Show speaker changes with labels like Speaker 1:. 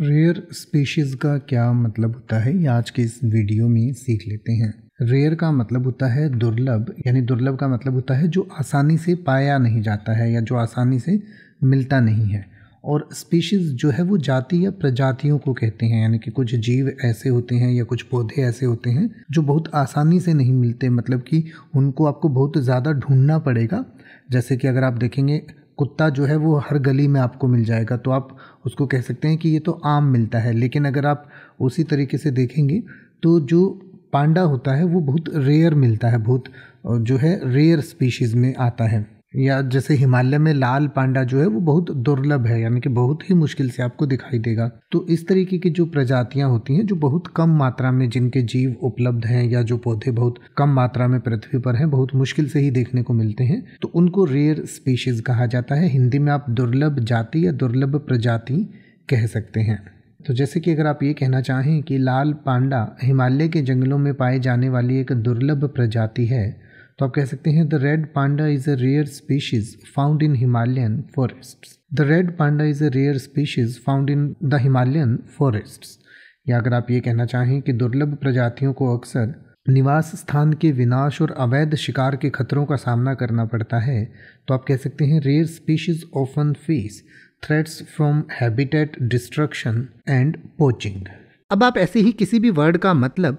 Speaker 1: rare species का क्या मतलब होता है ये आज के इस वीडियो में सीख लेते हैं रेयर का मतलब होता है दुर्लभ यानी दुर्लभ का मतलब होता है जो आसानी से पाया नहीं जाता है या जो आसानी से मिलता नहीं है और स्पीशीज़ जो है वो जाति या प्रजातियों को कहते हैं यानी कि कुछ जीव ऐसे होते हैं या कुछ पौधे ऐसे होते हैं जो बहुत आसानी से नहीं मिलते मतलब कि उनको आपको बहुत ज़्यादा ढूंढना पड़ेगा जैसे कि अगर आप देखेंगे कुत्ता जो है वो हर गली में आपको मिल जाएगा तो आप उसको कह सकते हैं कि ये तो आम मिलता है लेकिन अगर आप उसी तरीके से देखेंगे तो जो पांडा होता है वो बहुत रेयर मिलता है बहुत जो है रेयर स्पीशीज़ में आता है या जैसे हिमालय में लाल पांडा जो है वो बहुत दुर्लभ है यानी कि बहुत ही मुश्किल से आपको दिखाई देगा तो इस तरीके की जो प्रजातियां होती हैं जो बहुत कम मात्रा में जिनके जीव उपलब्ध हैं या जो पौधे बहुत कम मात्रा में पृथ्वी पर हैं बहुत मुश्किल से ही देखने को मिलते हैं तो उनको रेयर स्पीशीज कहा जाता है हिंदी में आप दुर्लभ जाति या दुर्लभ प्रजाति कह सकते हैं तो जैसे कि अगर आप ये कहना चाहें कि लाल पांडा हिमालय के जंगलों में पाए जाने वाली एक दुर्लभ प्रजाति है तो आप कह सकते हैं the red panda is a rare species found in Himalayan forest the red panda is a rare species found in the Himalayan forest या अगर आप ये कहना चाहें कि दुर्लभ प्रजातियों को अक्सर निवास स्थान के विनाश और अवैध शिकार के खतरों का सामना करना पड़ता है तो आप कह सकते हैं rare species often face threats from habitat destruction and poaching अब आप ऐसे ही किसी भी वर्ड का मतलब